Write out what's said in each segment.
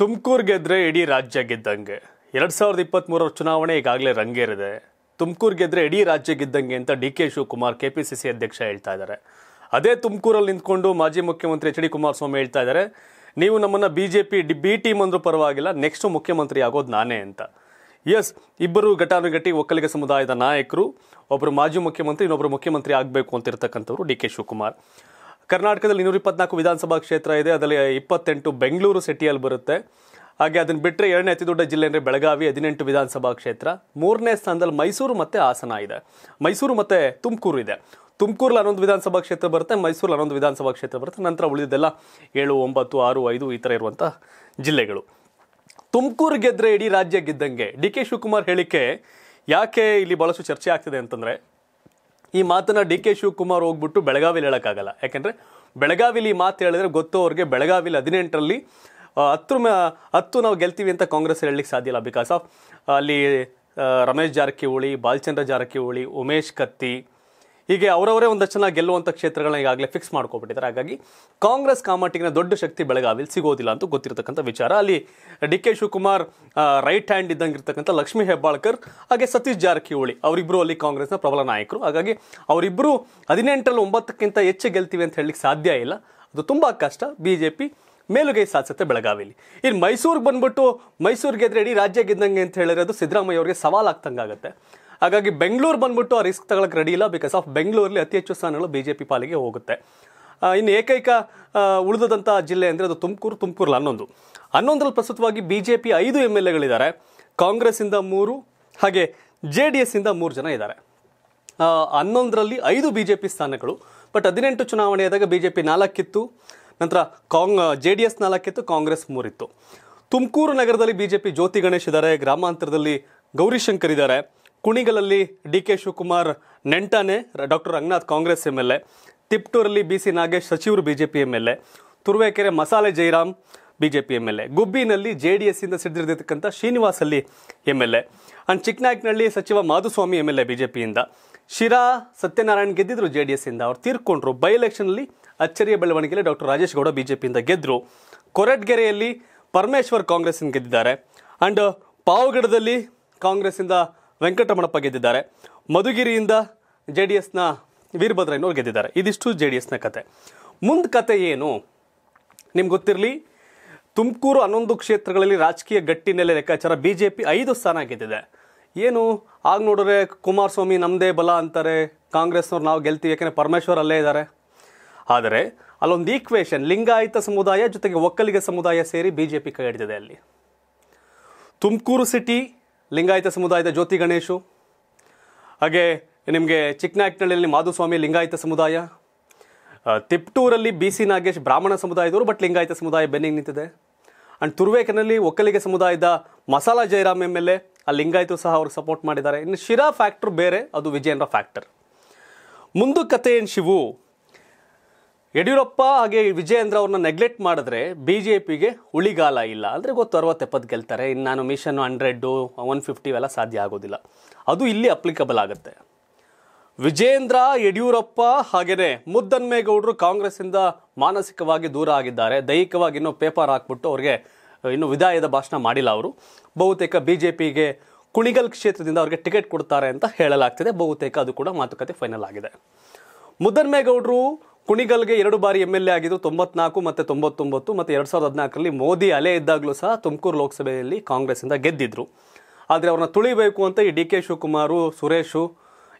ತುಮಕೂರು ಗೆದ್ರೆ ಇಡೀ ರಾಜ್ಯ ಗೆದ್ದಂಗೆ ಎರಡು ಸಾವಿರದ ಮೂರರ ಚುನಾವಣೆ ಈಗಾಗಲೇ ರಂಗೇರಿದೆ ತುಮಕೂರು ಗೆದ್ರೆ ಇಡೀ ರಾಜ್ಯ ಗೆದ್ದಂಗೆ ಅಂತ D K Shivakumar K P C C ಅಧ್ಯಕ್ಷ ಹೇಳ್ತಾ ಇದ್ದಾರೆ ಅದೇ ತುಮಕೂರಲ್ಲಿ ನಿಂತ್ಕೊಂಡು ಮಾಜಿ ಮುಖ್ಯಮಂತ್ರಿ ಎಚ್ ಡಿ ಕುಮಾರಸ್ವಾಮಿ ಹೇಳ್ತಾ ಇದ್ದಾರೆ ನೀವು ನಮ್ಮನ್ನು B J P D B team ಅಂದರೂ ಪರವಾಗಿಲ್ಲ ನೆಕ್ಸ್ಟು ಮುಖ್ಯಮಂತ್ರಿ ಆಗೋದು ನಾನೇ ಅಂತ ಎಸ್ ಇಬ್ಬರು ಘಟಾನುಘಟಿ ಒಕ್ಕಲಿಗ ಸಮುದಾಯದ ನಾಯಕರು ಒಬ್ಬರು ಮಾಜಿ ಮುಖ್ಯಮಂತ್ರಿ ಇನ್ನೊಬ್ಬರು ಮುಖ್ಯಮಂತ್ರಿ ಆಗಬೇಕು ಅಂತ ಡಿ ಕೆ ಶಿವಕುಮಾರ್ ಕರ್ನಾಟಕದಲ್ಲಿ ಇನ್ನೂರ ಇಪ್ಪತ್ನಾಲ್ಕು ವಿಧಾನಸಭಾ ಕ್ಷೇತ್ರ ಇದೆ ಅದರಲ್ಲಿ ಇಪ್ಪತ್ತೆಂಟು ಬೆಂಗಳೂರು ಸಿಟಿಯಲ್ಲಿ ಬರುತ್ತೆ ಹಾಗೆ ಅದನ್ನು ಬಿಟ್ಟರೆ ಎರಡನೇ ಅತಿ ದೊಡ್ಡ ಜಿಲ್ಲೆ ಅಂದರೆ ಬೆಳಗಾವಿ ಹದಿನೆಂಟು ವಿಧಾನಸಭಾ ಕ್ಷೇತ್ರ ಮೂರನೇ ಸ್ಥಾನದಲ್ಲಿ ಮೈಸೂರು ಮತ್ತು ಹಾಸನ ಇದೆ ಮೈಸೂರು ಮತ್ತು ತುಮಕೂರು ಇದೆ ತುಮಕೂರಲ್ಲಿ ಹನ್ನೊಂದು ವಿಧಾನಸಭಾ ಕ್ಷೇತ್ರ ಬರುತ್ತೆ ಮೈಸೂರಲ್ಲಿ ಹನ್ನೊಂದು ವಿಧಾನಸಭಾ ಕ್ಷೇತ್ರ ಬರುತ್ತೆ ನಂತರ ಉಳಿದಿದ್ದೆಲ್ಲ ಏಳು ಒಂಬತ್ತು ಆರು ಐದು ಈ ಥರ ಇರುವಂಥ ಜಿಲ್ಲೆಗಳು ತುಮಕೂರು ಗೆದ್ದರೆ ಇಡೀ ರಾಜ್ಯ ಗೆದ್ದಂಗೆ ಡಿ ಕೆ ಶಿವಕುಮಾರ್ ಹೇಳಿಕೆ ಯಾಕೆ ಇಲ್ಲಿ ಭಾಳಷ್ಟು ಚರ್ಚೆ ಆಗ್ತಿದೆ ಅಂತಂದರೆ ಈ ಮಾತನ್ನ ಡಿ ಕೆ ಶಿವಕುಮಾರ್ ಹೋಗ್ಬಿಟ್ಟು ಬೆಳಗಾವಿಲಿ ಹೇಳೋಕ್ಕಾಗಲ್ಲ ಯಾಕೆಂದರೆ ಬೆಳಗಾವಿಲಿ ಮಾತು ಹೇಳಿದ್ರೆ ಗೊತ್ತು ಅವ್ರಿಗೆ ಬೆಳಗಾವಿಲಿ ಹದಿನೆಂಟರಲ್ಲಿ ಹತ್ತು ಹತ್ತು ನಾವು ಗೆಲ್ತೀವಿ ಅಂತ ಕಾಂಗ್ರೆಸ್ ಹೇಳಲಿಕ್ಕೆ ಸಾಧ್ಯ ಇಲ್ಲ ಬಿಕಾಸ್ ಆಫ್ ಅಲ್ಲಿ ರಮೇಶ್ ಜಾರಕಿಹೊಳಿ ಬಾಲಚಂದ್ರ ಜಾರಕಿಹೊಳಿ ಉಮೇಶ್ ಕತ್ತಿ ಹೀಗೆ ಅವರವರೇ ಒಂದಷ್ಟು ಜನ ಗೆಲ್ಲುವಂಥ ಕ್ಷೇತ್ರಗಳನ್ನ ಈಗಾಗಲೇ ಫಿಕ್ಸ್ ಮಾಡ್ಕೊಬಿಟ್ಟಿದ್ದಾರೆ ಹಾಗಾಗಿ ಕಾಂಗ್ರೆಸ್ ಕಾಮಟಿಗಿನ ದೊಡ್ಡ ಶಕ್ತಿ ಬೆಳಗಾವಿಲಿ ಸಿಗೋದಿಲ್ಲ ಅಂತ ಗೊತ್ತಿರತಕ್ಕಂಥ ವಿಚಾರ ಅಲ್ಲಿ D K Shivakumar right hand ಇದ್ದಂಗೆ ಇರ್ತಕ್ಕಂಥ ಲಕ್ಷ್ಮೀ ಹೆಬ್ಬಾಳ್ಕರ್ ಹಾಗೆ ಸತೀಶ್ ಜಾರಕಿಹೊಳಿ ಅವರಿಬ್ಬರು ಅಲ್ಲಿ ಕಾಂಗ್ರೆಸ್ನ ಪ್ರಬಲ ನಾಯಕರು ಹಾಗಾಗಿ ಅವರಿಬ್ಬರು ಹದಿನೆಂಟರಲ್ಲಿ ಒಂಬತ್ತಕ್ಕಿಂತ ಹೆಚ್ಚು ಗೆಲ್ತೀವಿ ಅಂತ ಹೇಳಲಿಕ್ಕೆ ಸಾಧ್ಯ ಇಲ್ಲ ಅದು ತುಂಬ ಕಷ್ಟ ಬಿ ಜೆ ಪಿ ಮೇಲುಗೈ ಸಾಧಿಸುತ್ತೆ ಬೆಳಗಾವಿಲಿ ಇನ್ನು ಮೈಸೂರಿಗೆ ಬಂದ್ಬಿಟ್ಟು ಮೈಸೂರಿಗೆ ಗೆದ್ರೆ ಇಡೀ ರಾಜ್ಯ ಗೆದ್ದಂಗೆ ಅಂತ ಹೇಳಿದ್ರೆ ಅದು ಸಿದ್ದರಾಮಯ್ಯ ಅವರಿಗೆ ಸವಾಲ್ ಆಗ್ತಂಗಾಗತ್ತೆ ಹಾಗಾಗಿ ಬೆಂಗಳೂರು ಬಂದ್ಬಿಟ್ಟು ಆ ರಿಸ್ಕ್ ತಗೊಳಕ್ಕೆ ರೆಡಿ ಇಲ್ಲ ಬಿಕಾಸ್ ಆಫ್ ಬೆಂಗಳೂರಲ್ಲಿ ಅತಿ ಹೆಚ್ಚು ಸ್ಥಾನಗಳು ಬಿ ಜೆ ಪಿ ಪಾಲಿಗೆ ಹೋಗುತ್ತೆ ಇನ್ನು ಏಕೈಕ ಉಳಿದಂಥ ಜಿಲ್ಲೆ ಅಂದರೆ ಅದು ತುಮಕೂರು ತುಮಕೂರಲ್ಲಿ ಹನ್ನೊಂದು ಹನ್ನೊಂದರಲ್ಲಿ ಪ್ರಸ್ತುತವಾಗಿ ಬಿ ಜೆ ಪಿ ಐದು ಎಮ್ ಎಲ್ ಎಗಳಿದ್ದಾರೆ ಕಾಂಗ್ರೆಸ್ಸಿಂದ ಮೂರು ಹಾಗೆ ಜೆ ಡಿ ಎಸ್ಸಿಂದ ಮೂರು ಜನ ಇದ್ದಾರೆ ಹನ್ನೊಂದರಲ್ಲಿ ಐದು ಬಿ ಜೆ ಪಿ ಸ್ಥಾನಗಳು ಬಟ್ ಹದಿನೆಂಟು ಚುನಾವಣೆ ಆದಾಗ ಬಿ ಜೆ ಪಿ ನಾಲ್ಕಿತ್ತು ನಂತರ ಕಾಂಗ್ ಜೆ ಡಿ ಎಸ್ ನಾಲ್ಕಿತ್ತು ಕಾಂಗ್ರೆಸ್ ಮೂರಿತ್ತು ತುಮಕೂರು ನಗರದಲ್ಲಿ B J P Jyothi Ganesh ಇದ್ದಾರೆ ಗ್ರಾಮಾಂತರದಲ್ಲಿ ಗೌರಿಶಂಕರ್ ಇದ್ದಾರೆ ಕುಣಿಗಲಲ್ಲಿ ಡಿ ಕೆ ಶಿವಕುಮಾರ್ ನೆಂಟಾನೆ doctor Ranganath Congress M L A ತಿಪ್ಟೂರಲ್ಲಿ ಬಿ ಸಿ ನಾಗೇಶ್ ಸಚಿವರು B J P M L A Turuvekere Masale Jayaram B J P M L A ಗುಬ್ಬಿನಲ್ಲಿ ಜೆ ಡಿ ಎಸ್ಸಿಂದ ಸಿಡಿದಿರತಕ್ಕಂಥ ಶ್ರೀನಿವಾಸ್ ಅಲ್ಲಿ M L A and Chikkanayakanahalli ಸಚಿವ Madhuswamy M L A B J ಪಿಯಿಂದ ಶಿರಾ ಸತ್ಯನಾರಾಯಣ್ ಗೆದ್ದಿದ್ರು J D S ಇಂದ ಅವ್ರು ತೀರ್ಕೊಂಡ್ರು ಬೈ ಎಲೆಕ್ಷನಲ್ಲಿ ಅಚ್ಚರಿಯ ಬೆಳವಣಿಗೆಯಲ್ಲಿ doctor Rajesh Gowda B J ಪಿಯಿಂದ ಗೆದ್ದರು ಕೊರಟ್ಗೆರೆಯಲ್ಲಿ ಪರಮೇಶ್ವರ್ ಕಾಂಗ್ರೆಸ್ಸಿಂದ ಗೆದ್ದಿದ್ದಾರೆ ಆ್ಯಂಡ್ ಪಾವಗಡದಲ್ಲಿ ಕಾಂಗ್ರೆಸ್ಸಿಂದ ವೆಂಕಟರಮಣಪ್ಪ ಗೆದ್ದಿದ್ದಾರೆ ಮಧುಗಿರಿಯಿಂದ ಜೆ ಡಿ ಎಸ್ನ ವೀರಭದ್ರಯ್ಯನವ್ರು ಗೆದ್ದಿದ್ದಾರೆ ಇದಿಷ್ಟು ಜೆ ಡಿ ಎಸ್ನ ಕತೆ ಮುಂದೆ ಕತೆ ಏನು ನಿಮ್ಗೆ ಗೊತ್ತಿರಲಿ ತುಮಕೂರು ಹನ್ನೊಂದು ಕ್ಷೇತ್ರಗಳಲ್ಲಿ ರಾಜಕೀಯ ಗಟ್ಟಿನೆಲೆ ಲೆಕ್ಕಾಚಾರ ಬಿ ಜೆ ಪಿ ಐದು ಸ್ಥಾನ ಗೆದ್ದಿದೆ ಏನು ಆಗ ನೋಡಿದ್ರೆ ಕುಮಾರಸ್ವಾಮಿ ನಮ್ಮದೇ ಬಲ ಅಂತಾರೆ ಕಾಂಗ್ರೆಸ್ನವ್ರು ನಾವು ಗೆಲ್ತೀವಿ ಯಾಕೆಂದರೆ ಪರಮೇಶ್ವರ್ ಅಲ್ಲೇ ಇದ್ದಾರೆ ಆದರೆ ಅಲ್ಲೊಂದು ಈಕ್ವೇಷನ್ ಲಿಂಗಾಯತ ಸಮುದಾಯ ಜೊತೆಗೆ ಒಕ್ಕಲಿಗ ಸಮುದಾಯ ಸೇರಿ ಬಿ ಜೆ ಪಿ ಕೈ ಹಿಡಿದಿದೆ ಅಲ್ಲಿ ತುಮಕೂರು ಸಿಟಿ ಲಿಂಗಾಯತ ಸಮುದಾಯದ ಜ್ಯೋತಿ ಗಣೇಶು ಹಾಗೆ ನಿಮಗೆ ಚಿಕ್ಕನಾಯಕನಹಳ್ಳಿಯಲ್ಲಿ ಮಾಧುಸ್ವಾಮಿ ಲಿಂಗಾಯತ ಸಮುದಾಯ ತಿಪ್ಟೂರಲ್ಲಿ ಬಿ ಸಿ ನಾಗೇಶ್ ಬ್ರಾಹ್ಮಣ ಸಮುದಾಯದವರು ಬಟ್ ಲಿಂಗಾಯತ ಸಮುದಾಯ ಬೆನ್ನಿಗೆ ನಿಂತಿದೆ ಆ್ಯಂಡ್ ತುರ್ವೇಕನಲ್ಲಿ ಒಕ್ಕಲಿಗ ಸಮುದಾಯದ Masala Jayaram M L A ಆ ಲಿಂಗಾಯತು ಸಹ ಅವರು ಸಪೋರ್ಟ್ ಮಾಡಿದ್ದಾರೆ ಇನ್ನು ಶಿರಾ ಫ್ಯಾಕ್ಟ್ರ್ ಬೇರೆ ಅದು ವಿಜಯೇಂದ್ರ ಫ್ಯಾಕ್ಟರ್ ಮುಂದು ಕತೆ ಏನು ಶಿವು ಯಡಿಯೂರಪ್ಪ ಹಾಗೆ ವಿಜಯೇಂದ್ರ ಅವ್ರನ್ನ ನೆಗ್ಲೆಕ್ಟ್ ಮಾಡಿದ್ರೆ ಬಿ ಜೆ ಪಿಗೆ ಉಳಿಗಾಲ ಇಲ್ಲ ಅಂದರೆ ಗೊತ್ತು ಅರವತ್ತೆಪ್ಪತ್ತು ಗೆಲ್ತಾರೆ ಇನ್ನು ನಾನು ಮಿಷನ್ ಹಂಡ್ರೆಡ್ಡು ಒನ್ ಫಿಫ್ಟಿ ಎಲ್ಲ ಸಾಧ್ಯ ಆಗೋದಿಲ್ಲ ಅದು ಇಲ್ಲಿ ಅಪ್ಲಿಕಬಲ್ ಆಗುತ್ತೆ ವಿಜಯೇಂದ್ರ ಯಡಿಯೂರಪ್ಪ ಹಾಗೆಯೇ ಮುದ್ದನ್ಮೇಗೌಡರು ಕಾಂಗ್ರೆಸ್ಸಿಂದ ಮಾನಸಿಕವಾಗಿ ದೂರ ಆಗಿದ್ದಾರೆ ದೈಹಿಕವಾಗಿ ಇನ್ನೂ ಪೇಪರ್ ಹಾಕ್ಬಿಟ್ಟು ಅವ್ರಿಗೆ ಇನ್ನು ವಿದಾಯದ ಭಾಷಣ ಮಾಡಿಲ್ಲ ಅವರು ಬಹುತೇಕ ಬಿ ಜೆ ಪಿಗೆ ಕುಣಿಗಲ್ ಕ್ಷೇತ್ರದಿಂದ ಅವ್ರಿಗೆ ಟಿಕೆಟ್ ಕೊಡ್ತಾರೆ ಅಂತ ಹೇಳಲಾಗ್ತಿದೆ ಬಹುತೇಕ ಅದು ಕೂಡ ಮಾತುಕತೆ ಫೈನಲ್ ಆಗಿದೆ ಮುದ್ದನ್ಮೇಗೌಡರು ಕುಣಿಗಲ್ಗೆ ಎರಡು ಬಾರಿ ಎಮ್ ಎಲ್ ಎ ಆಗಿದ್ದು ತೊಂಬತ್ನಾಲ್ಕು ಮತ್ತು ತೊಂಬತ್ತೊಂಬತ್ತು ಮತ್ತು ಎರಡು ಸಾವಿರದ ಹದಿನಾಲ್ಕರಲ್ಲಿ ಮೋದಿ ಅಲೆ ಇದ್ದಾಗಲೂ ಸಹ ತುಮಕೂರು ಲೋಕಸಭೆಯಲ್ಲಿ ಕಾಂಗ್ರೆಸ್ಸಿಂದ ಗೆದ್ದಿದ್ರು ಆದರೆ ಅವ್ರನ್ನ ತುಳಿಬೇಕು ಅಂತ ಈ ಡಿ ಕೆ ಶಿವಕುಮಾರು ಸುರೇಶು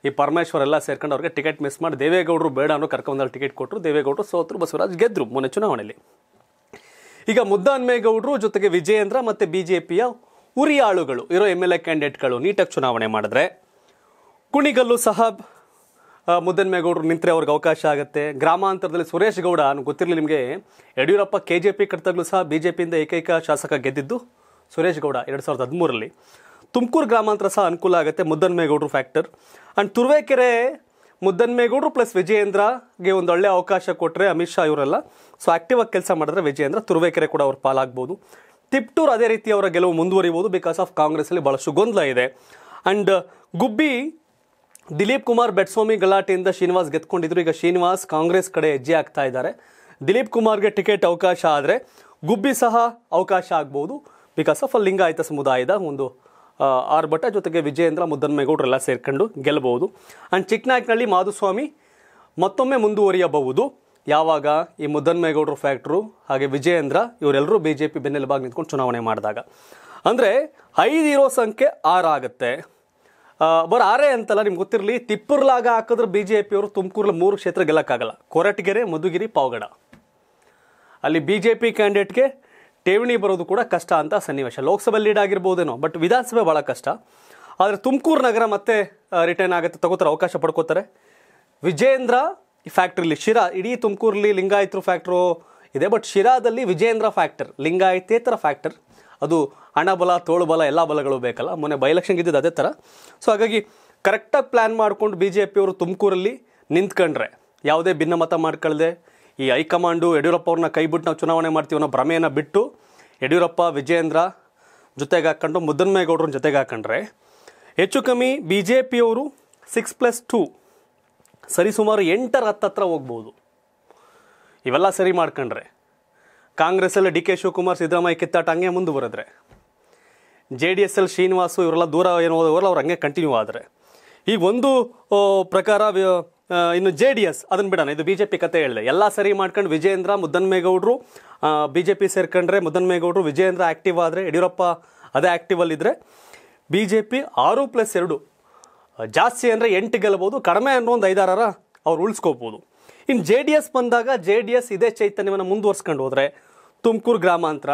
ಈ ಪರಮೇಶ್ವರ್ ಎಲ್ಲ ಸೇರ್ಕೊಂಡು ಅವ್ರಿಗೆ ಟಿಕೆಟ್ ಮಿಸ್ ಮಾಡಿ ದೇವೇಗೌಡರು ಬೇಡ ಅನ್ನೋ ಕರ್ಕೊಂಡಲ್ಲಿ ಟಿಕೆಟ್ ಕೊಟ್ಟರು ದೇವೇಗೌಡರು ಸೋತರು ಬಸವರಾಜ್ ಗೆದ್ದರು ಮೊನ್ನೆ ಚುನಾವಣೆಯಲ್ಲಿ ಈಗ ಮುದ್ದಾನ್ಮೇಗೌಡರು ಜೊತೆಗೆ ವಿಜಯೇಂದ್ರ ಮತ್ತು ಬಿ ಜೆ ಪಿಯ ಉರಿಯಾಳುಗಳು ಇರೋ ಎಮ್ ಎಲ್ ಎ ಕ್ಯಾಂಡಿಡೇಟ್ಗಳು ನೀಟಾಗಿ ಚುನಾವಣೆ ಮಾಡಿದ್ರೆ ಕುಣಿಗಲ್ಲು ಸಹ ಮುದ್ದನ್ಮೇಗೌಡರು ನಿಂತರೆ ಅವ್ರಿಗೆ ಅವಕಾಶ ಆಗುತ್ತೆ ಗ್ರಾಮಾಂತರದಲ್ಲಿ ಸುರೇಶ್ ಗೌಡ ಗೊತ್ತಿರಲಿ ನಿಮಗೆ ಯಡಿಯೂರಪ್ಪ ಕೆ ಜೆ ಪಿ ಕಟ್ಟಿದಾಗಲೂ ಸಹ ಬಿ ಜೆ ಪಿಯಿಂದ ಏಕೈಕ ಶಾಸಕ ಗೆದ್ದಿದ್ದು ಸುರೇಶ್ ಗೌಡ ಎರಡು ಸಾವಿರದ ಹದಿಮೂರರಲ್ಲಿ ತುಮಕೂರು ಗ್ರಾಮಾಂತರ ಸಹ ಅನುಕೂಲ ಆಗುತ್ತೆ ಮುದ್ದನ್ಮೇಗೌಡರು ಫ್ಯಾಕ್ಟರ್ ಆ್ಯಂಡ್ ತುರುವೇಕೆರೆ ಮುದ್ದನ್ಮೇಗೌಡರು ಪ್ಲಸ್ ವಿಜಯೇಂದ್ರಗೆ ಒಂದು ಒಳ್ಳೆ ಅವಕಾಶ ಕೊಟ್ಟರೆ ಅಮಿತ್ ಶಾ ಇವರೆಲ್ಲ ಸೊ ಆ್ಯಕ್ಟಿವ್ ಆಗಿ ಕೆಲಸ ಮಾಡಿದ್ರೆ ವಿಜಯೇಂದ್ರ ತುರುವೇಕೆರೆ ಕೂಡ ಅವ್ರ ಪಾಲಾಗ್ಬೋದು ತಿಪ್ಟೂರು ಅದೇ ರೀತಿ ಅವರ ಗೆಲುವು ಮುಂದುವರಿಬೋದು ಬಿಕಾಸ್ ಆಫ್ ಕಾಂಗ್ರೆಸ್ಸಲ್ಲಿ ಭಾಳಷ್ಟು ಗೊಂದಲ ಇದೆ ಆ್ಯಂಡ್ ಗುಬ್ಬಿ ದಿಲೀಪ್ ಕುಮಾರ್ ಬೆಟ್ಸ್ವಾಮಿ ಗಲಾಟೆಯಿಂದ ಶ್ರೀನಿವಾಸ್ ಗೆದ್ಕೊಂಡಿದ್ರು ಈಗ ಶ್ರೀನಿವಾಸ್ ಕಾಂಗ್ರೆಸ್ ಕಡೆ ಹೆಜ್ಜೆ ಆಗ್ತಾ ಇದ್ದಾರೆ ದಿಲೀಪ್ ಕುಮಾರ್ಗೆ ಟಿಕೆಟ್ ಅವಕಾಶ ಆದರೆ ಗುಬ್ಬಿ ಸಹ ಅವಕಾಶ ಆಗ್ಬೋದು ಬಿಕಾಸ್ ಆಫ್ ಅ ಲಿಂಗಾಯತ ಸಮುದಾಯದ ಒಂದು ಆರ್ಭಟ ಜೊತೆಗೆ ವಿಜಯೇಂದ್ರ ಮುದ್ದನ್ಮೇಗೌಡರೆಲ್ಲ ಸೇರ್ಕೊಂಡು ಗೆಲ್ಲಬಹುದು ಆ್ಯಂಡ್ ಚಿಕ್ಕನಾಯಕನಹಳ್ಳಿ ಮಾಧುಸ್ವಾಮಿ ಮತ್ತೊಮ್ಮೆ ಮುಂದುವರಿಯಬಹುದು ಯಾವಾಗ ಈ ಮುದ್ದನ್ಮೇಗೌಡರು ಫ್ಯಾಕ್ಟ್ರು ಹಾಗೆ ವಿಜಯೇಂದ್ರ ಇವರೆಲ್ಲರೂ ಬಿ ಜೆ ಪಿ ಬೆನ್ನೆಲುಬಾಗಿ ನಿಂತ್ಕೊಂಡು ಚುನಾವಣೆ ಮಾಡಿದಾಗ ಅಂದರೆ ಐದು ಇರೋ ಸಂಖ್ಯೆ ಆರಾಗುತ್ತೆ ಬರಾರೆ ಅಂತಲ್ಲ ನಿಮ್ಗೆ ಗೊತ್ತಿರಲಿ ತಿಪ್ಪುರ್ಲಾಗ ಹಾಕಿದ್ರೆ ಬಿ ಜೆ ಪಿಯವರು ತುಮಕೂರ್ಲಿ ಮೂರು ಕ್ಷೇತ್ರ ಗೆಲ್ಲಕ್ಕಾಗಲ್ಲ ಕೊರಟಗೆರೆ ಮಧುಗಿರಿ ಪಾವಗಡ ಅಲ್ಲಿ ಬಿ ಜೆ ಪಿ ಕ್ಯಾಂಡಿಡೇಟ್ಗೆ ಠೇವಣಿ ಬರೋದು ಕೂಡ ಕಷ್ಟ ಅಂತ ಸನ್ನಿವೇಶ ಲೋಕಸಭೆ ಲೀಡ್ ಆಗಿರ್ಬೋದೇನೋ ಬಟ್ ವಿಧಾನಸಭೆ ಭಾಳ ಕಷ್ಟ ಆದರೆ ತುಮಕೂರು ನಗರ ಮತ್ತೆ ರಿಟರ್ನ್ ಆಗುತ್ತೆ ತಗೋತಾರೆ ಅವಕಾಶ ಪಡ್ಕೋತಾರೆ ವಿಜೇಂದ್ರ ಈ ಫ್ಯಾಕ್ಟ್ರಿಲಿ ಶಿರಾ ಇಡೀ ತುಮಕೂರಲ್ಲಿ ಲಿಂಗಾಯತರು ಫ್ಯಾಕ್ಟ್ರು ಇದೆ ಬಟ್ ಶಿರಾದಲ್ಲಿ ವಿಜೇಂದ್ರ ಫ್ಯಾಕ್ಟರ್ ಲಿಂಗಾಯತೇತರ ಫ್ಯಾಕ್ಟರ್ ಅದು ಹಣ ಬಲ ತೋಳು ಬಲ ಎಲ್ಲ ಬಲಗಳು ಬೇಕಲ್ಲ ಮೊನ್ನೆ ಬೈ ಎಲೆಕ್ಷನ್ಗೆ ಇದ್ದಿದ್ದು ಅದೇ ಥರ ಸೊ ಹಾಗಾಗಿ ಕರೆಕ್ಟಾಗಿ ಪ್ಲ್ಯಾನ್ ಮಾಡಿಕೊಂಡು ಬಿ ಜೆ ಪಿಯವರು ತುಮಕೂರಲ್ಲಿ ನಿಂತ್ಕೊಂಡ್ರೆ ಯಾವುದೇ ಭಿನ್ನಮತ ಮಾಡ್ಕೊಳ್ಳದೆ ಈ ಹೈಕಮಾಂಡು ಯಡಿಯೂರಪ್ಪ ಅವ್ರನ್ನ ಕೈಬಿಟ್ಟು ನಾವು ಚುನಾವಣೆ ಮಾಡ್ತೀವಿ ಅನ್ನೋ ಭ್ರಮೆಯನ್ನು ಬಿಟ್ಟು ಯಡಿಯೂರಪ್ಪ ವಿಜಯೇಂದ್ರ ಜೊತೆಗೆ ಹಾಕ್ಕೊಂಡು ಮುದ್ದನ್ಮೇಗೌಡ್ರನ್ನ ಜೊತೆಗೆ ಹಾಕೊಂಡ್ರೆ ಹೆಚ್ಚು ಕಮ್ಮಿ ಬಿ ಜೆ ಪಿಯವರು ಸಿಕ್ಸ್ ಪ್ಲಸ್ ಟು ಸರಿಸುಮಾರು ಎಂಟರ ಹತ್ತತ್ರ ಹೋಗ್ಬೋದು ಇವೆಲ್ಲ ಸರಿ ಮಾಡ್ಕೊಂಡ್ರೆ ಕಾಂಗ್ರೆಸ್ಸಲ್ಲಿ ಡಿ ಕೆ ಶಿವಕುಮಾರ್ ಸಿದ್ದರಾಮಯ್ಯ ಕಿತ್ತಾಟ ಹಂಗೆ ಮುಂದುವರೆದ್ರೆ J D S L Srinivas ಇವರೆಲ್ಲ ದೂರ ಏನು ಹೋದವರೆಲ್ಲ ಅವ್ರು ಹಂಗೆ ಕಂಟಿನ್ಯೂ ಆದರೆ ಈ ಒಂದು ಪ್ರಕಾರ ಇನ್ನು ಜೆ ಡಿ ಎಸ್ ಅದನ್ನು ಬಿಡೋಣ ಇದು ಬಿ ಜೆ ಪಿ ಕತೆ ಹೇಳಿದೆ ಎಲ್ಲ ಸರಿ ಮಾಡ್ಕೊಂಡು ವಿಜಯೇಂದ್ರ ಮುದ್ದನ್ಮೇಗೌಡರು ಬಿ ಜೆ ಪಿ ಸೇರ್ಕೊಂಡ್ರೆ ಮುದ್ದನ್ಮೇಗೌಡರು ವಿಜಯೇಂದ್ರ ಆ್ಯಕ್ಟಿವ್ ಆದರೆ ಯಡಿಯೂರಪ್ಪ ಅದೇ ಆ್ಯಕ್ಟಿವಲ್ಲಿದ್ದರೆ ಬಿ ಜೆ ಪಿ ಆರು ಪ್ಲಸ್ ಎರಡು ಜಾಸ್ತಿ ಅಂದರೆ ಎಂಟು ಗೆಲ್ಲಬಹುದು ಕಡಿಮೆ ಅನ್ನೋ ಒಂದು ಐದಾರರ ಅವ್ರು ಉಳಿಸ್ಕೋಬೋದು ಇನ್ನು ಜೆ ಡಿ ಎಸ್ ಬಂದಾಗ ಜೆ ಡಿ ಎಸ್ ಇದೇ ಚೈತನ್ಯವನ್ನು ಮುಂದುವರ್ಸ್ಕೊಂಡು ಹೋದರೆ ತುಮಕೂರು ಗ್ರಾಮಾಂತರ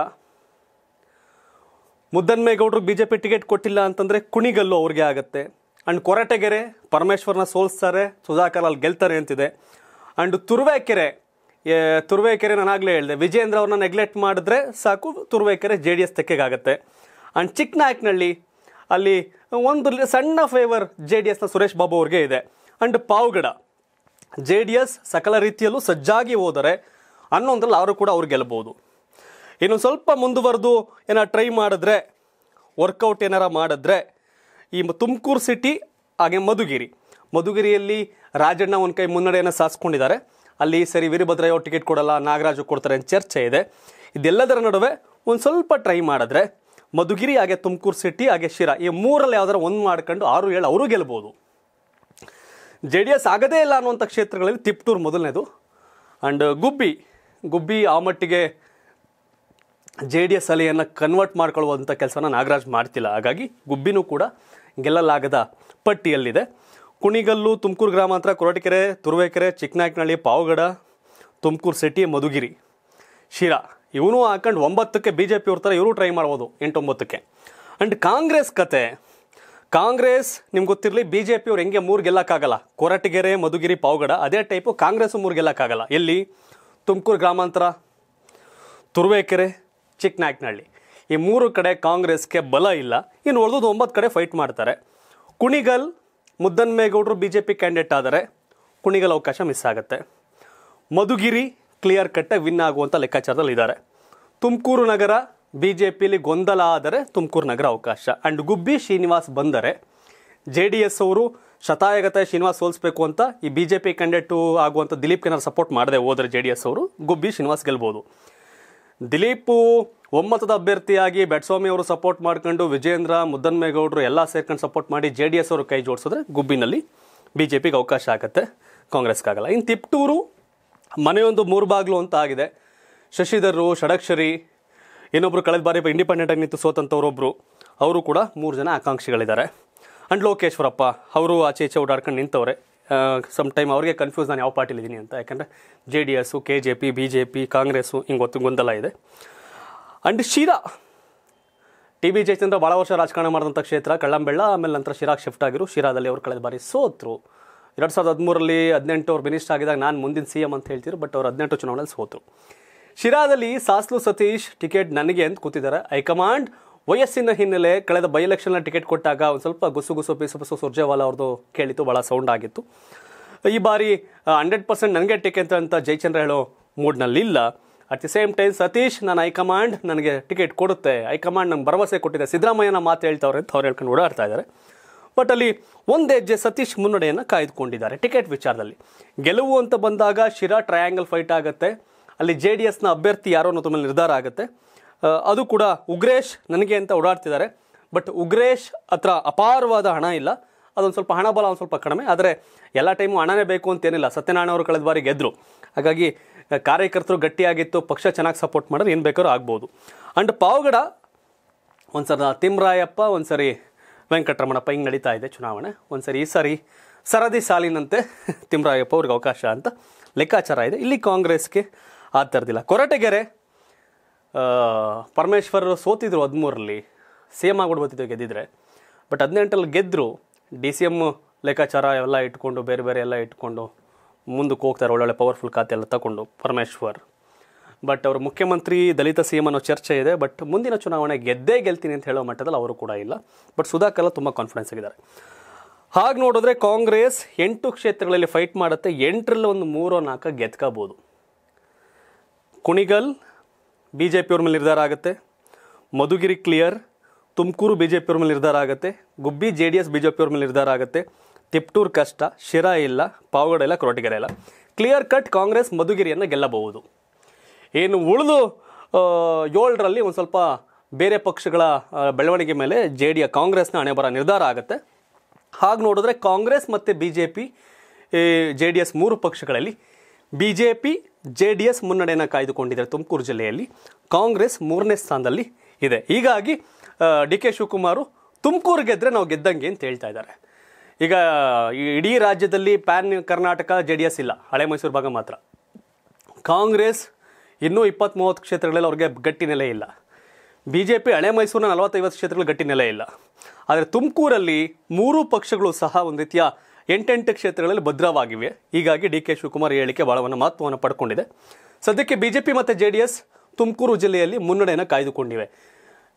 ಮುದ್ದನ್ಮೇಗೌಡರು ಬಿ ಜೆ ಪಿ ಟಿಕೆಟ್ ಕೊಟ್ಟಿಲ್ಲ ಅಂತಂದರೆ ಕುಣಿಗಲ್ಲು ಅವ್ರಿಗೆ ಆಗುತ್ತೆ ಆ್ಯಂಡ್ ಕೊರಟೆಗೆರೆ ಪರಮೇಶ್ವರನ ಸೋಲಿಸ್ತಾರೆ ಸುಧಾಕರ್ ಅಲ್ಲಿ ಗೆಲ್ತಾರೆ ಅಂತಿದೆ ಆ್ಯಂಡ್ ತುರುವೇಕೆರೆ ತುರುವೇಕೆರೆ ನಾನಾಗಲೇ ಹೇಳಿದೆ ವಿಜೇಂದ್ರ ಅವ್ರನ್ನ ನೆಗ್ಲೆಕ್ಟ್ ಮಾಡಿದ್ರೆ ಸಾಕು ತುರುವೇಕೆರೆ ಜೆ ಡಿ ಎಸ್ ತೆಕ್ಕೆಗಾಗುತ್ತೆ ಆ್ಯಂಡ್ ಚಿಕ್ಕನಾಯಕನಹಳ್ಳಿ ಅಲ್ಲಿ ಒಂದು ಸಣ್ಣ ಫೇವರ್ ಜೆ ಡಿ ಎಸ್ನ ಸುರೇಶ್ ಬಾಬು ಅವ್ರಿಗೆ ಇದೆ and Pavagada J D S ಸಕಲ ರೀತಿಯಲ್ಲೂ ಸಜ್ಜಾಗಿ ಹೋದರೆ ಅನ್ನೋದ್ರಲ್ಲಿ ಅವರು ಕೂಡ ಅವ್ರು ಗೆಲ್ಬೋದು ಇನ್ನೊಂದು ಸ್ವಲ್ಪ ಮುಂದುವರೆದು ಏನಾರು ಟ್ರೈ ಮಾಡಿದ್ರೆ ವರ್ಕೌಟ್ ಏನಾರ ಮಾಡಿದ್ರೆ ಈ ತುಮಕೂರು ಸಿಟಿ ಹಾಗೆ ಮಧುಗಿರಿ ಮಧುಗಿರಿಯಲ್ಲಿ ರಾಜಣ್ಣ ಒಂದು ಕೈ ಮುನ್ನಡೆಯನ್ನು ಸಾಸ್ಕೊಂಡಿದ್ದಾರೆ ಅಲ್ಲಿ ಸರಿ ಯಾವ ಟಿಕೆಟ್ ಕೊಡಲ್ಲ ನಾಗರಾಜು ಕೊಡ್ತಾರೆ ಅಂತ ಚರ್ಚೆ ಇದೆ ಇದೆಲ್ಲದರ ನಡುವೆ ಒಂದು ಸ್ವಲ್ಪ ಟ್ರೈ ಮಾಡಿದ್ರೆ ಮಧುಗಿರಿ ಹಾಗೆ ತುಮಕೂರು ಸಿಟಿ ಹಾಗೆ ಶಿರಾ ಈ ಮೂರಲ್ಲಿ ಯಾವ್ದಾರ ಒಂದು ಮಾಡ್ಕೊಂಡು ಆರು ಏಳು ಅವರು ಗೆಲ್ಬೋದು ಜೆ ಡಿ ಎಸ್ ಆಗದೇ ಇಲ್ಲ ಅನ್ನುವಂಥ ಕ್ಷೇತ್ರಗಳಲ್ಲಿ ತಿಪ್ಟೂರು ಮೊದಲನೇದು ಆ್ಯಂಡ್ ಗುಬ್ಬಿ ಗುಬ್ಬಿ ಆ ಮಟ್ಟಿಗೆ ಜೆ ಡಿ ಎಸ್ ಅಲೆಯನ್ನು ಕನ್ವರ್ಟ್ ಮಾಡ್ಕೊಳ್ಳುವಂಥ ಕೆಲಸನ ನಾಗರಾಜ್ ಮಾಡ್ತಿಲ್ಲ ಹಾಗಾಗಿ ಗುಬ್ಬಿನೂ ಕೂಡ ಗೆಲ್ಲಲಾಗದ ಪಟ್ಟಿಯಲ್ಲಿದೆ ಕುಣಿಗಲ್ಲು ತುಮಕೂರು ಗ್ರಾಮಾಂತರ ಕೊರಟಕೆರೆ ತುರುವೇಕೆರೆ ಚಿಕ್ಕನಾಯಕನಹಳ್ಳಿ ಪಾವಗಡ ತುಮಕೂರು ಸಿಟಿ ಮಧುಗಿರಿ ಶಿರಾ ಇವನು ಹಾಕೊಂಡು ಒಂಬತ್ತಕ್ಕೆ ಬಿ ಜೆ ಪಿ ಥರ ಇವರು ಟ್ರೈ ಮಾಡ್ಬೋದು ಎಂಟೊಂಬತ್ತಕ್ಕೆ ಆ್ಯಂಡ್ ಕಾಂಗ್ರೆಸ್ ಕತೆ ಕಾಂಗ್ರೆಸ್ ನಿಮ್ಗೆ ಗೊತ್ತಿರಲಿ ಬಿ ಜೆ ಪಿಯವ್ರು ಹೆಂಗೆ ಮೂರು ಗೆಲ್ಲಕ್ಕಾಗಲ್ಲ ಕೊರಟಗೆರೆ ಮಧುಗಿರಿ ಪಾವಗಡ ಅದೇ ಟೈಪು ಕಾಂಗ್ರೆಸ್ ಮೂರು ಗೆಲ್ಲಕ್ಕಾಗಲ್ಲ ಎಲ್ಲಿ ತುಮಕೂರು ಗ್ರಾಮಾಂತರ ತುರುವೇಕೆರೆ ಚಿಕ್ಕನಾಯ್ಕನಹಳ್ಳಿ ಈ ಮೂರು ಕಡೆ ಕಾಂಗ್ರೆಸ್ಗೆ ಬಲ ಇಲ್ಲ ಇನ್ನು ಉಳಿದು ಒಂಬತ್ತು ಕಡೆ ಫೈಟ್ ಮಾಡ್ತಾರೆ ಕುಣಿಗಲ್ ಮುದ್ದನ್ಮೇಗೌಡರು ಬಿ ಜೆ ಪಿ ಕ್ಯಾಂಡಿಡೇಟ್ ಆದರೆ ಕುಣಿಗಲ್ ಅವಕಾಶ ಮಿಸ್ ಆಗುತ್ತೆ ಮಧುಗಿರಿ ಕ್ಲಿಯರ್ ಕಟ್ಟೆ ವಿನ್ ಆಗುವಂಥ ಲೆಕ್ಕಾಚಾರದಲ್ಲಿ ಇದ್ದಾರೆ ತುಮಕೂರು ನಗರ ಬಿ ಜೆ ಪಿಲಿ ಗೊಂದಲ ಆದರೆ ತುಮಕೂರು ನಗರ ಅವಕಾಶ ಆ್ಯಂಡ್ ಗುಬ್ಬಿ ಶ್ರೀನಿವಾಸ್ ಬಂದರೆ ಜೆ ಡಿ ಎಸ್ ಅವರು ಶತಾಯಗತ ಶ್ರೀನಿವಾಸ್ ಸೋಲಿಸಬೇಕು ಅಂತ ಈ ಬಿ ಜೆ ಪಿ ಕ್ಯಾಂಡಿಡೇಟು ಆಗುವಂಥ ದಿಲೀಪ್ ಕೆನರ್ ಸಪೋರ್ಟ್ ಮಾಡದೆ ಹೋದರೆ ಜೆ ಡಿ ಎಸ್ ಅವರು ಗುಬ್ಬಿ ಶ್ರೀನಿವಾಸ್ ಗೆಲ್ಬೋದು ದಿಲೀಪು ಒಮ್ಮತದ ಅಭ್ಯರ್ಥಿಯಾಗಿ ಬೆಟ್ಸ್ವಾಮಿ ಅವರು ಸಪೋರ್ಟ್ ಮಾಡ್ಕೊಂಡು ವಿಜೇಂದ್ರ ಮುದ್ದನ್ಮೇಗೌಡರು ಎಲ್ಲ ಸೇರ್ಕೊಂಡು ಸಪೋರ್ಟ್ ಮಾಡಿ ಜೆ ಡಿ ಎಸ್ ಅವರು ಕೈ ಜೋಡಿಸಿದ್ರೆ ಗುಬ್ಬಿನಲ್ಲಿ ಬಿ ಜೆ ಪಿಗೆ ಅವಕಾಶ ಆಗುತ್ತೆ ಕಾಂಗ್ರೆಸ್ಗಾಗಲ್ಲ ಇನ್ನು ತಿಪ್ಟೂರು ಮನೆಯೊಂದು ಮೂರು ಬಾಗಿಲು ಅಂತ ಆಗಿದೆ ಶಶಿಧರು ಷಡಕ್ಷರಿ ಇನ್ನೊಬ್ಬರು ಕಳೆದ ಬಾರಿ ಇಂಡಿಪೆಂಡೆಂಟಾಗಿ ನಿಂತು ಸೋತಂಥವ್ರೊಬ್ಬರು ಅವರು ಕೂಡ ಮೂರು ಜನ ಆಕಾಂಕ್ಷಿಗಳಿದ್ದಾರೆ ಆ್ಯಂಡ್ ಲೋಕೇಶ್ವರಪ್ಪ ಅವರು ಆಚೆ ಈಚೆ ಓಡಾಡ್ಕೊಂಡು ನಿಂತವ್ರೆ ಸಮ್ ಟೈಮ್ ಅವ್ರಿಗೆ ಕನ್ಫ್ಯೂಸ್ ನಾನು ಯಾವ ಇದ್ದೀನಿ ಅಂತ ಯಾಕಂದರೆ J D S K J P B J P Congress ಹಿಂಗೆ ಗೊತ್ತು ಗೊಂದಲ ಇದೆ and Sira T B Jayachandra ಭಾಳ ವರ್ಷ ರಾಜಕಾರಣ ಮಾಡಿದಂಥ ಕ್ಷೇತ್ರ ಕಳ್ಳಂಬೆಳ್ಳ ಆಮೇಲೆ ನಂತರ ಶಿರಾಗ್ ಶಿಫ್ಟ್ ಆಗಿರು ಶಿರಾದಲ್ಲಿ ಅವ್ರು ಕಳೆದ ಬಾರಿ ಸೋತರು ಎರಡು ಸಾವಿರದ ಹದಿಮೂರಲ್ಲಿ ಹದಿನೆಂಟು ಅವ್ರು ಮಿನಿಸ್ಟರ್ ಆಗಿದಾಗ ನಾನು ಮುಂದಿನ ಸಿ ಎಮ್ ಅಂತ ಹೇಳ್ತಿದ್ರು ಬಟ್ ಅವ್ರು ಹದಿನೆಂಟು ಚುನಾವಣೆಯಲ್ಲಿ ಸೋತರು ಶಿರಾದಲ್ಲಿ ಸಾಸ್ಲು ಸತೀಶ್ ಟಿಕೆಟ್ ನನಗೆ ಅಂತ ಕೂತಿದ್ದಾರೆ ಹೈಕಮಾಂಡ್ ವಯಸ್ಸಿನ ಹಿನ್ನೆಲೆ ಕಳೆದ ಬೈ ಎಲೆಕ್ಷನ್ನ ಟಿಕೆಟ್ ಕೊಟ್ಟಾಗ ಒಂದು ಸ್ವಲ್ಪ ಗುಸು ಗುಸು ಪಿಸು ಪಿಸು ಸುರ್ಜೇವಾಲಾ ಅವ್ರದ್ದು ಕೇಳಿತು ಭಾಳ ಸೌಂಡ್ ಆಗಿತ್ತು ಈ ಬಾರಿ ಹಂಡ್ರೆಡ್ ಪರ್ಸೆಂಟ್ ನನಗೆ ಟಿಕೆಟ್ ಅಂತ ಜಯಚಂದ್ರ ಹೇಳೋ ಮೂಡ್ನಲ್ಲಿ ಇಲ್ಲ at the same time Satish ನಾನು ಹೈಕಮಾಂಡ್ ನನಗೆ ಟಿಕೆಟ್ ಕೊಡುತ್ತೆ ಹೈಕಮಾಂಡ್ ನಂಗೆ ಭರವಸೆ ಕೊಟ್ಟಿದೆ ಸಿದ್ದರಾಮಯ್ಯನ ಮಾತು ಹೇಳ್ತಾವ್ರೆ ಅಂತ ಅವ್ರು ಹೇಳ್ಕೊಂಡು ಓಡಾಡ್ತಾ ಇದ್ದಾರೆ ಬಟ್ ಅಲ್ಲಿ ಒಂದು ಹೆಜ್ಜೆ ಸತೀಶ್ ಮುನ್ನಡೆಯನ್ನು ಕಾಯ್ದುಕೊಂಡಿದ್ದಾರೆ ಟಿಕೆಟ್ ವಿಚಾರದಲ್ಲಿ ಗೆಲುವು ಅಂತ ಬಂದಾಗ ಶಿರಾ ಟ್ರಯಾಂಗಲ್ ಫೈಟ್ ಆಗುತ್ತೆ ಅಲ್ಲಿ ಜೆ ಡಿ ಎಸ್ನ ಅಭ್ಯರ್ಥಿ ಯಾರೋ ಅನ್ನೋದ್ರ ಮೇಲೆ ನಿರ್ಧಾರ ಆಗುತ್ತೆ ಅದು ಕೂಡ ಉಗ್ರೇಶ್ ನನಗೆ ಅಂತ ಓಡಾಡ್ತಿದ್ದಾರೆ ಬಟ್ ಉಗ್ರೇಶ್ ಹತ್ರ ಅಪಾರವಾದ ಹಣ ಇಲ್ಲ ಅದೊಂದು ಸ್ವಲ್ಪ ಹಣ ಬಲ ಒಂದು ಸ್ವಲ್ಪ ಕಡಿಮೆ ಆದರೆ ಎಲ್ಲ ಟೈಮು ಹಣನೇ ಬೇಕು ಅಂತೇನಿಲ್ಲ ಸತ್ಯನಾರಾಯಣ ಅವರು ಕಳೆದ ಬಾರಿ ಗೆದ್ದರು ಹಾಗಾಗಿ ಕಾರ್ಯಕರ್ತರು ಗಟ್ಟಿಯಾಗಿತ್ತು ಪಕ್ಷ ಚೆನ್ನಾಗಿ ಸಪೋರ್ಟ್ ಮಾಡಿದ್ರೆ ಏನು ಬೇಕಾದ್ರೂ ಆಗ್ಬೋದು ಅಂಡ್ ಪಾವಗಡ ಒಂದು ಸಲ ತಿಮ್ರಾಯಪ್ಪ ಒಂದು ಸರಿ ವೆಂಕಟರಮಣಪ್ಪ ಹಿಂಗೆ ನಡೀತಾ ಇದೆ ಚುನಾವಣೆ ಒಂದು ಸರಿ ಈ ಸಾರಿ ಸರದಿ ಸಾಲಿನಂತೆ ತಿಮ್ರಾಯಪ್ಪ ಅವ್ರಿಗೆ ಅವಕಾಶ ಅಂತ ಲೆಕ್ಕಾಚಾರ ಇದೆ ಇಲ್ಲಿ ಕಾಂಗ್ರೆಸ್ಗೆ ಆ ಥರದಿಲ್ಲ ಕೊರಟಗೆರೆ ಪರಮೇಶ್ವರ್ ಸೋತಿದ್ರು ಹದಿಮೂರಲ್ಲಿ ಸೇಮ್ ಆಗ್ಬಿಡ್ಬೋತಿತ್ತು ಗೆದ್ದಿದ್ರೆ ಬಟ್ ಹದಿನೆಂಟಲ್ಲಿ ಗೆದ್ದರು ಡಿ ಸಿ ಎಮ್ ಲೆಕ್ಕಾಚಾರ ಎಲ್ಲ ಇಟ್ಕೊಂಡು ಬೇರೆ ಬೇರೆ ಎಲ್ಲ ಇಟ್ಕೊಂಡು ಮುಂದಕ್ಕೆ ಹೋಗ್ತಾರೆ ಒಳ್ಳೊಳ್ಳೆ ಪವರ್ಫುಲ್ ಖಾತೆ ಎಲ್ಲ ತಗೊಂಡು ಪರಮೇಶ್ವರ್ ಬಟ್ ಅವರು ಮುಖ್ಯಮಂತ್ರಿ ದಲಿತ ಸಿ ಅನ್ನೋ ಚರ್ಚೆ ಇದೆ ಬಟ್ ಮುಂದಿನ ಚುನಾವಣೆ ಗೆದ್ದೇ ಗೆಲ್ತೀನಿ ಅಂತ ಹೇಳೋ ಮಟ್ಟದಲ್ಲಿ ಅವರು ಕೂಡ ಇಲ್ಲ ಬಟ್ ಸುಧಾಕರ್ ಎಲ್ಲ ತುಂಬ ಕಾನ್ಫಿಡೆನ್ಸ್ ಆಗಿದ್ದಾರೆ ಹಾಗೆ ನೋಡಿದ್ರೆ ಕಾಂಗ್ರೆಸ್ ಎಂಟು ಕ್ಷೇತ್ರಗಳಲ್ಲಿ ಫೈಟ್ ಮಾಡುತ್ತೆ ಎಂಟರಲ್ಲಿ ಒಂದು ಮೂರೋ ನಾಲ್ಕು ಗೆದ್ಕೋಬೋದು ಕುಣಿಗಲ್ ಬಿ ಜೆ ಪಿಯವ್ರ ಮೇಲೆ ನಿರ್ಧಾರ ಆಗುತ್ತೆ Madhugiri clear Tumakuru B J ಪಿಯವ್ರ ಮೇಲೆ ನಿರ್ಧಾರ ಆಗುತ್ತೆ Gubbi J D S B J ಪಿಯವ್ರ ಮೇಲೆ ನಿರ್ಧಾರ ಆಗುತ್ತೆ ತಿಪ್ಟೂರು ಕಷ್ಟ ಶಿರಾ ಇಲ್ಲ ಪಾವಗಡ ಇಲ್ಲ ಕ್ರೋಟಿಗೆರೆ ಇಲ್ಲ ಕ್ಲಿಯರ್ ಕಟ್ ಕಾಂಗ್ರೆಸ್ ಮಧುಗಿರಿಯನ್ನು ಗೆಲ್ಲಬಹುದು ಏನು ಉಳಿದು ಏಳರಲ್ಲಿ ಒಂದು ಸ್ವಲ್ಪ ಬೇರೆ ಪಕ್ಷಗಳ ಬೆಳವಣಿಗೆ ಮೇಲೆ ಜೆ ಡಿ ಎ ಕಾಂಗ್ರೆಸ್ನ ಹಣೆ ಬರ ನಿರ್ಧಾರ ಆಗುತ್ತೆ ಹಾಗೆ ನೋಡಿದ್ರೆ ಕಾಂಗ್ರೆಸ್ ಮತ್ತು B J P J D S ಮೂರು ಪಕ್ಷಗಳಲ್ಲಿ B J P J D S ಮುನ್ನಡೆಯನ್ನು ಕಾಯ್ದುಕೊಂಡಿದ್ದಾರೆ ತುಮಕೂರು ಜಿಲ್ಲೆಯಲ್ಲಿ ಕಾಂಗ್ರೆಸ್ ಮೂರನೇ ಸ್ಥಾನದಲ್ಲಿ ಇದೆ ಹೀಗಾಗಿ ಡಿ ಕೆ ಶಿವಕುಮಾರು ತುಮಕೂರು ಗೆದ್ದರೆ ನಾವು ಗೆದ್ದಂಗೆ ಅಂತ ಹೇಳ್ತಾ ಇದ್ದಾರೆ ಈಗ ಇಡೀ ರಾಜ್ಯದಲ್ಲಿ pan Karnataka J D S ಇಲ್ಲ ಹಳೆ ಮೈಸೂರು ಭಾಗ ಮಾತ್ರ ಕಾಂಗ್ರೆಸ್ ಇನ್ನೂ ಇಪ್ಪತ್ತ್ ಕ್ಷೇತ್ರಗಳಲ್ಲಿ ಅವ್ರಿಗೆ ಗಟ್ಟಿ ನೆಲೆ ಇಲ್ಲ ಬಿ ಜೆ ಪಿ ಹಳೆ ಮೈಸೂರಿನ ನಲವತ್ತೈವತ್ತು ಕ್ಷೇತ್ರಗಳು ಗಟ್ಟಿ ನೆಲೆ ಇಲ್ಲ ಆದರೆ ತುಮಕೂರಲ್ಲಿ ಮೂರೂ ಪಕ್ಷಗಳು ಸಹ ಒಂದು ರೀತಿಯ ಎಂಟೆಂಟು ಕ್ಷೇತ್ರಗಳಲ್ಲಿ ಭದ್ರವಾಗಿವೆ ಹೀಗಾಗಿ ಡಿ ಕೆ ಶಿವಕುಮಾರ್ ಹೇಳಿಕೆ ಬಹಳವನ್ನು ಮಹತ್ವವನ್ನು ಪಡ್ಕೊಂಡಿದೆ ಸದ್ಯಕ್ಕೆ ಬಿಜೆಪಿ ಮತ್ತು ಜೆ ಡಿ ಎಸ್ ತುಮಕೂರು ಜಿಲ್ಲೆಯಲ್ಲಿ ಮುನ್ನಡೆಯನ್ನು ಕಾಯ್ದುಕೊಂಡಿವೆ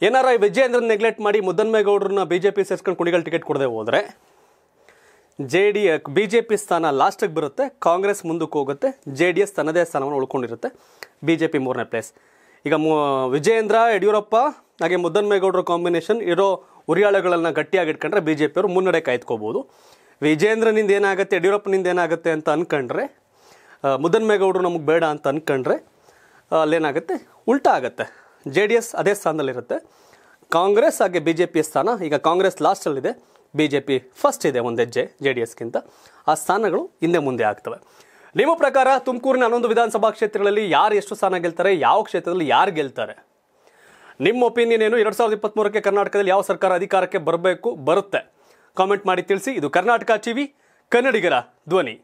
ಏನಾರ ವಿಜಯೇಂದ್ರ ನೆಗ್ಲೆಕ್ಟ್ ಮಾಡಿ ಮುದ್ದನ್ಮೇಗೌಡರನ್ನ ಬಿ ಜೆ ಪಿ ಸೇರಿಸ್ಕೊಂಡು ಕುಣಿಗಳ ಟಿಕೆಟ್ ಕೊಡದೆ ಹೋದರೆ J D B J P ಸ್ಥಾನ ಲಾಸ್ಟಿಗೆ ಬರುತ್ತೆ ಕಾಂಗ್ರೆಸ್ ಮುಂದಕ್ಕೆ ಹೋಗುತ್ತೆ ಜೆ ಡಿ ಎಸ್ ತನ್ನದೇ ಸ್ಥಾನವನ್ನು ಉಳ್ಕೊಂಡಿರುತ್ತೆ ಬಿ ಜೆ ಪಿ ಮೂರನೇ ಪ್ಲೇಸ್ ಈಗ ಮು ವಿಜಯೇಂದ್ರ ಯಡಿಯೂರಪ್ಪ ಹಾಗೆ ಮುದ್ದನ್ಮೇಗೌಡರ ಕಾಂಬಿನೇಷನ್ ಇರೋ ಉರಿಯಾಳಗಳನ್ನು ಗಟ್ಟಿಯಾಗಿ ಇಟ್ಕೊಂಡ್ರೆ ಬಿ ಜೆ ಪಿಯವರು ಮುನ್ನಡೆ ಕಾಯ್ದುಕೋಬೋದು ವಿಜೇಂದ್ರನಿಂದ ಏನಾಗುತ್ತೆ ಯಡಿಯೂರಪ್ಪನಿಂದ ಏನಾಗುತ್ತೆ ಅಂತ ಅಂದ್ಕೊಂಡ್ರೆ ಮುದ್ದನ್ಮೇಗೌಡರು ನಮಗೆ ಬೇಡ ಅಂತ ಅಂದ್ಕೊಂಡ್ರೆ ಅಲ್ಲೇನಾಗುತ್ತೆ ಉಲ್ಟ ಆಗುತ್ತೆ ಜೆ ಡಿ ಎಸ್ ಅದೇ ಸ್ಥಾನದಲ್ಲಿರುತ್ತೆ ಕಾಂಗ್ರೆಸ್ ಹಾಗೆ ಬಿ ಜೆ ಪಿ ಸ್ಥಾನ ಈಗ ಕಾಂಗ್ರೆಸ್ ಲಾಸ್ಟಲ್ಲಿದೆ ಬಿ ಜೆ ಪಿ ಫಸ್ಟ್ ಇದೆ ಒಂದು ಹೆಜ್ಜೆ ಜೆ ಡಿ ಎಸ್ಗಿಂತ ಆ ಸ್ಥಾನಗಳು ಹಿಂದೆ ಮುಂದೆ ಆಗ್ತವೆ ನಿಮ್ಮ ಪ್ರಕಾರ ತುಮಕೂರಿನ ಹನ್ನೊಂದು ವಿಧಾನಸಭಾ ಕ್ಷೇತ್ರಗಳಲ್ಲಿ ಯಾರು ಎಷ್ಟು ಸ್ಥಾನ ಗೆಲ್ತಾರೆ ಯಾವ ಕ್ಷೇತ್ರದಲ್ಲಿ ಯಾರು ಗೆಲ್ತಾರೆ ನಿಮ್ಮ ಒಪಿನಿಯನ್ ಏನು ಎರಡು ಸಾವಿರದ ಇಪ್ಪತ್ತ್ಮೂರಕ್ಕೆ ಕರ್ನಾಟಕದಲ್ಲಿ ಯಾವ ಸರ್ಕಾರ ಅಧಿಕಾರಕ್ಕೆ ಬರಬೇಕು ಬರುತ್ತೆ ಕಾಮೆಂಟ್ ಮಾಡಿ ತಿಳಿಸಿ ಇದು ಕರ್ನಾಟಕ ಟಿವಿ ಕನ್ನಡಿಗರ ಧ್ವನಿ